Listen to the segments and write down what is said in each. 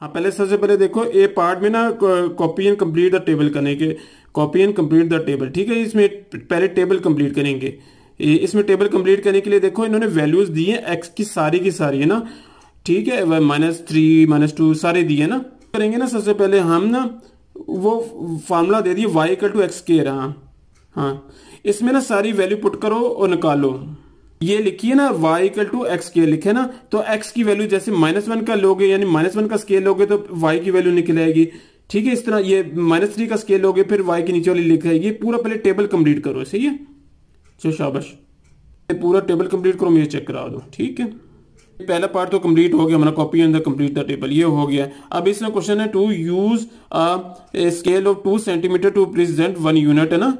हाँ पहले सबसे पहले देखो ए पार्ट में ना copy and complete the table करने के copy and complete the table ठीक है इसमें पहले टेबल कंप्लीट करेंगे इसमें टेबल कंप्लीट करने के लिए देखो इन्होंने वैल्यूज दी है एक्स की सारी की सारी है ना ठीक है माइनस थ्री माइनस टू सारे दिए ना करेंगे ना सबसे पहले हम ना वो फार्मूला दे दिए वाई का टू एक्स के रहा हाँ इसमें ना सारी वैल्यू पुट करो और निकालो ये लिखिए ना y इक्वल टू एक्स के लिखे ना तो एक्स की वैल्यू जैसे माइनस वन का लोगे यानी माइनस वन का स्केल लोगे तो वाई की वैल्यू निकल आएगी ठीक है इस तरह ये माइनस थ्री का स्केल लोगे फिर वाई के नीचे वाली लिख आएगी पूरा पहले टेबल कंप्लीट करो सही है चलो शाबाश पूरा टेबल कंप्लीट करो मुझे चेक करा दो ठीक है पहला पार्ट तो कंप्लीट हो गया हमारा कॉपी अंदर कंप्लीट द टेबल ये हो गया अब इसमें क्वेश्चन है to use scale of two centimetre to present one unit है ना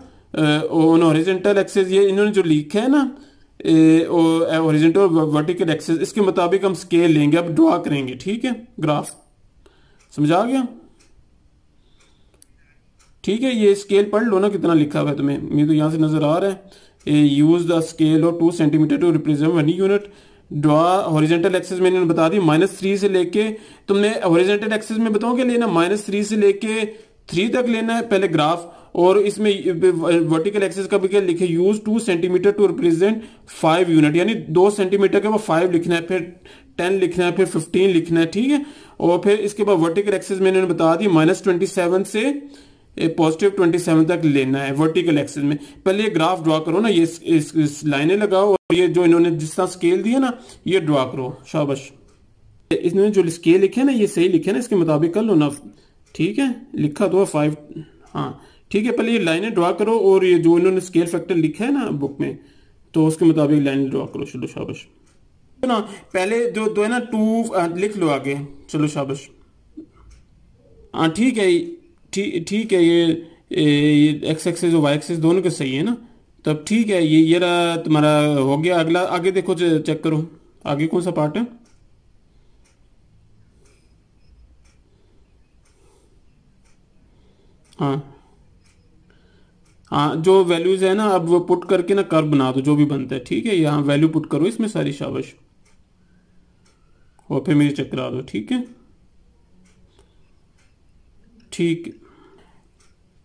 ऑन ओरिजेंटल एक्सेस ये इन्होंने जो लिखा है ना ओरिजेंटल और वर्टिकल एक्सेस इसके मुताबिक हम स्केल लेंगे अब ड्रा करेंगे ठीक है ग्राफ समझा गया ठीक है ये स्केल पढ़ लो ना कितना लिखा हुआ है तुम्हें मेरे तो यहाँ से नज़र आ रहा है use the scale of two centimetre to represent one unit draw horizontal axis मैंने बता दी माइनस थ्री से लेके तुमने हॉरिजेंटल एक्सेस में बताओ क्या लेना माइनस थ्री से लेके थ्री तक लेना है पहले ग्राफ और इसमें वर्टिकल एक्सेस का भी क्या लिखे use two centimetre to represent five unit यानी दो सेंटीमीटर के बाद फाइव लिखना है फिर टेन लिखना है फिर फिफ्टीन लिखना है ठीक है और फिर इसके बाद वर्टिकल एक्सेस मैंने बता दी माइनस ट्वेंटी सेवन से पॉजिटिव ट्वेंटी सेवन तक लेना है वर्टिकल एक्सिस में पहले ये ग्राफ ड्रॉ करो ना ये इस, इस, इस लाइनें लगाओ और ये जो इन्होंने जिस तरह स्केल दिया ना ये ड्रॉ करो शाबश इसने जो स्केल लिखे ना ये सही लिखे ना इसके मुताबिक कर लो ना ठीक है लिखा तो है फाइव हाँ ठीक है पहले ये लाइनें ड्रा करो और ये जो इन्होंने स्केल फैक्टर लिखा है ना बुक में तो उसके मुताबिक लाइन ड्रा करो चलो शाबश तो ना पहले जो दो है ना टू लिख लो आगे चलो शाबश हाँ ठीक है ठीक थी, है ये ये एक्स एक्सेस और वाई एक्सेस दोनों के सही है ना तब तो ठीक है ये ये रहा तुम्हारा हो गया अगला आगे देखो चेक करो आगे कौन सा पार्ट है हाँ आ, जो वैल्यूज है ना अब वो पुट करके ना कर्व बना दो जो भी बनता है ठीक है यहाँ वैल्यू पुट करो इसमें सारी शाबश और फिर मेरे चेक करा दो ठीक है ठीक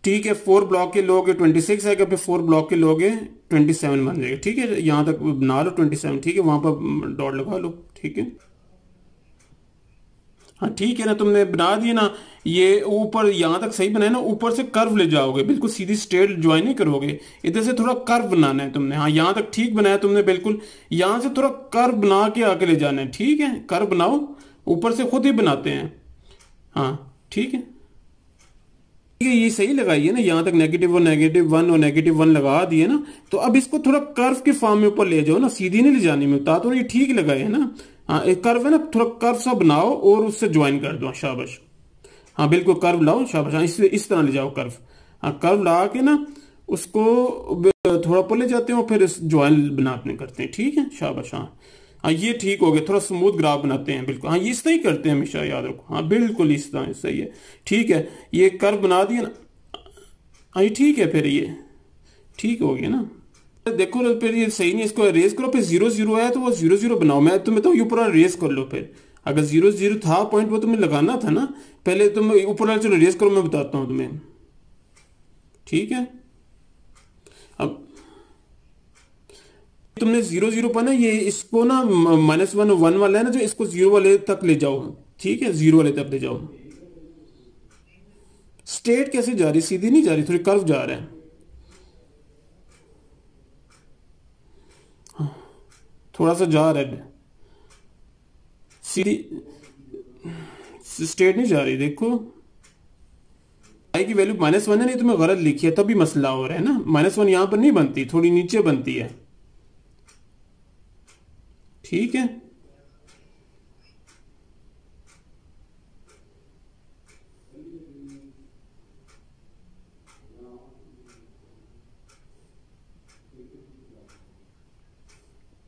ठीक है फोर ब्लॉक के लोग ट्वेंटी सिक्स है फिर फोर ब्लॉक के लोगे ट्वेंटी सेवन बन जाएगा ठीक है यहाँ तक बना लो ट्वेंटी सेवन ठीक है वहाँ पर डॉट लगा लो ठीक है हाँ ठीक है ना तुमने बना दिए ना ये ऊपर यहाँ तक सही बनाया ना ऊपर से कर्व ले जाओगे बिल्कुल सीधी स्ट्रेट ज्वाइन नहीं करोगे इधर से थोड़ा कर्व बनाना है तुमने हाँ यहाँ तक ठीक बनाया तुमने बिल्कुल यहाँ से थोड़ा कर्व बना के आके ले जाना है ठीक है कर्व बनाओ ऊपर से खुद ही बनाते हैं हाँ ठीक है ठीक है ये सही लगाई है ना यहाँ तक नेगेटिव और नेगेटिव वन और नेगेटिव वन लगा दिए ना तो अब इसको थोड़ा कर्व के फॉर्म में ऊपर ले जाओ ना सीधी नहीं ले जाने में तो ये ठीक लगाए है ना हाँ एक कर्व है ना थोड़ा कर्व सा बनाओ और उससे ज्वाइन कर दो शाबाश हाँ बिल्कुल कर्व लाओ शाबाश हाँ इस, इस तरह ले जाओ कर्व हाँ कर्व ला के ना उसको थोड़ा ऊपर ले जाते हो फिर ज्वाइन बनाते करते हैं ठीक है शाबाश हाँ हाँ ये ठीक हो गया थोड़ा स्मूथ ग्राफ बनाते हैं बिल्कुल हाँ ये इस तरह ही करते हैं हमेशा याद रखो हाँ बिल्कुल इस तरह सही है ठीक है ये कर्व बना दिया ना हाँ ये ठीक है फिर ये ठीक हो गया ना देखो फिर ये सही नहीं इसको रेस करो फिर जीरो जीरो आया तो वो जीरो जीरो बनाओ मैं तुम्हें तो ये पूरा रेस कर लो फिर अगर जीरो जीरो था पॉइंट वो तुम्हें लगाना था ना पहले तुम ऊपर चलो रेस करो मैं बताता हूँ तुम्हें ठीक है अब तुमने जीरो जीरो पर ना ये इसको ना माइनस वन वन वाला है ना जो इसको जीरो वाले तक ले जाओ ठीक है जीरो वाले तक ले जाओ स्टेट कैसे जा रही सीधी नहीं जा रही थोड़ी कर्व जा रहा है थोड़ा सा जा रहा है सीधी स्टेट नहीं जा रही देखो आई की वैल्यू माइनस वन है नहीं तुम्हें तो गलत लिखी है तभी मसला हो रहा है ना माइनस वन यहां पर नहीं बनती थोड़ी नीचे बनती है ठीक है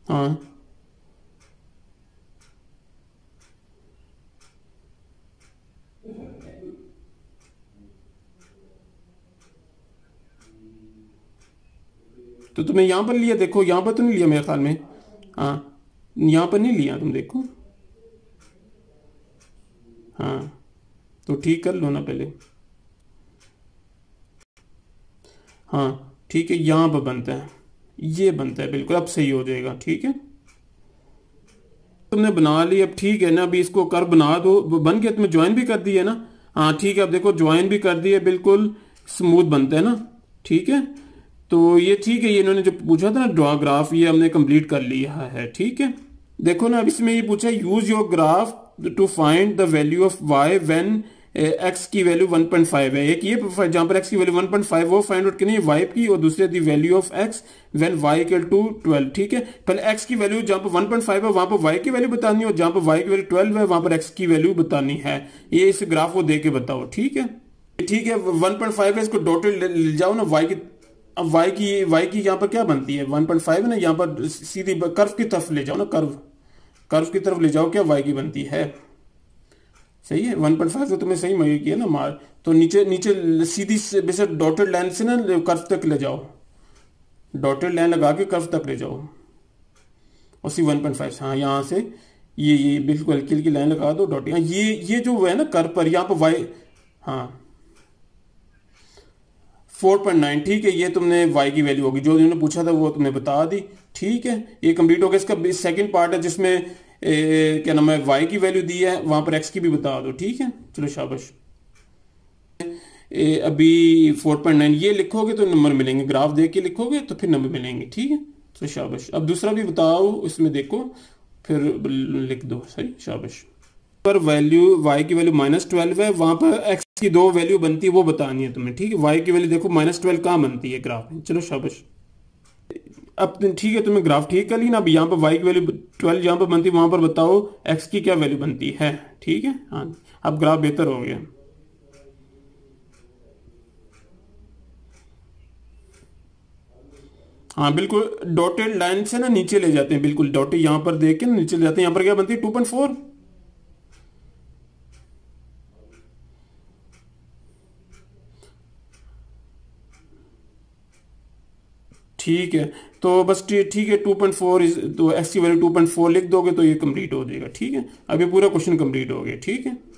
हाँ तो तुमने यहां पर लिया देखो यहां पर तो नहीं लिया मेरे ख्याल में यहाँ पर नहीं लिया तुम देखो हाँ तो ठीक कर लो ना पहले हाँ ठीक है यहाँ पर बनता है ये बनता है बिल्कुल अब सही हो जाएगा ठीक है तुमने बना ली अब ठीक है ना अभी इसको कर बना दो बन गया तुमने ज्वाइन भी कर दी है ना हाँ ठीक है अब देखो ज्वाइन भी कर दी है बिल्कुल स्मूथ बनता है ना ठीक है तो ये ठीक है ये इन्होंने जो पूछा था ना ड्रॉ ग्राफ ये हमने कंप्लीट कर लिया है ठीक है देखो ना अब इसमें ये पूछा use your graph to find the value of Y when X की वैल्यू 1.5 है एक ये जहां पर एक्स की वैल्यू 1.5 वो फाइंड आउट करनी है वाई की और दूसरे the value of X when Y equal to twelve ठीक है पहले एक्स की वैल्यू जहां पर 1.5 है वहां पर वाई की वैल्यू बतानी और जहां पर वाई की वैल्यू ट्वेल्व है वहां पर एक्स की वैल्यू बतानी है ये इस ग्राफ को दे के बताओ ठीक है ठीक है 1.5 है इसको डॉटेड ले जाओ ना वाई की अब y की y की यहाँ पर क्या बनती है 1.5 पॉइंट फाइव ना यहाँ पर सीधी कर्व की तरफ ले जाओ ना कर्व कर्व की तरफ ले जाओ क्या y की बनती है सही है 1.5 पॉइंट तो तुम्हें सही मिलेगी किया ना मार तो नीचे नीचे सीधी बेसर डॉटेड लाइन से ना कर्व तक ले जाओ डॉटेड लाइन लगा के कर्व तक ले जाओ और सी वन पॉइंट फाइव हाँ यहाँ से ये ये बिल्कुल हल्की हल्की लाइन लगा दो डॉट हाँ ये ये जो है ना कर्व पर यहाँ पर वाई हाँ फोर पॉइंट नाइन ठीक है ये तुमने वाई की वैल्यू होगी जो उन्होंने पूछा था वो तुमने बता दी ठीक है ये कंप्लीट हो गया इसका सेकंड पार्ट है जिसमें ए, क्या नाम है वाई की वैल्यू दी है वहां पर एक्स की भी बता दो ठीक है चलो शाबाश ए, अभी फोर पॉइंट नाइन ये लिखोगे तो नंबर मिलेंगे ग्राफ देख के लिखोगे तो फिर नंबर मिलेंगे ठीक है चलो शाबाश अब दूसरा भी बताओ इसमें देखो फिर लिख दो सही शाबाश पर वैल्यू वाई की वैल्यू माइनस ट्वेल्व है वहां पर x की दो वैल्यू बनती है वो बतानी है तुम्हें ठीक है वाई की वैल्यू देखो माइनस ट्वेल्व कहाँ बनती है ग्राफ में चलो शाबाश अब तो ठीक है तुम्हें ग्राफ ठीक कर ली ना अब यहाँ पर वाई की वैल्यू ट्वेल्व यहाँ पर बनती है वहाँ पर बताओ एक्स की क्या वैल्यू बनती है ठीक है हाँ अब ग्राफ बेहतर हो गया हाँ बिल्कुल डॉटेड लाइन से ना नीचे ले जाते हैं बिल्कुल डॉटेड यहाँ पर देख के नीचे ले जाते हैं यहाँ पर क्या बनती है टू पॉइंट फोर ठीक है तो बस ठीक है टू पॉइंट फोर इज तो एक्स की वैल्यू टू पॉइंट फोर लिख दोगे तो ये कंप्लीट हो जाएगा ठीक है अब ये पूरा क्वेश्चन कंप्लीट हो गया ठीक है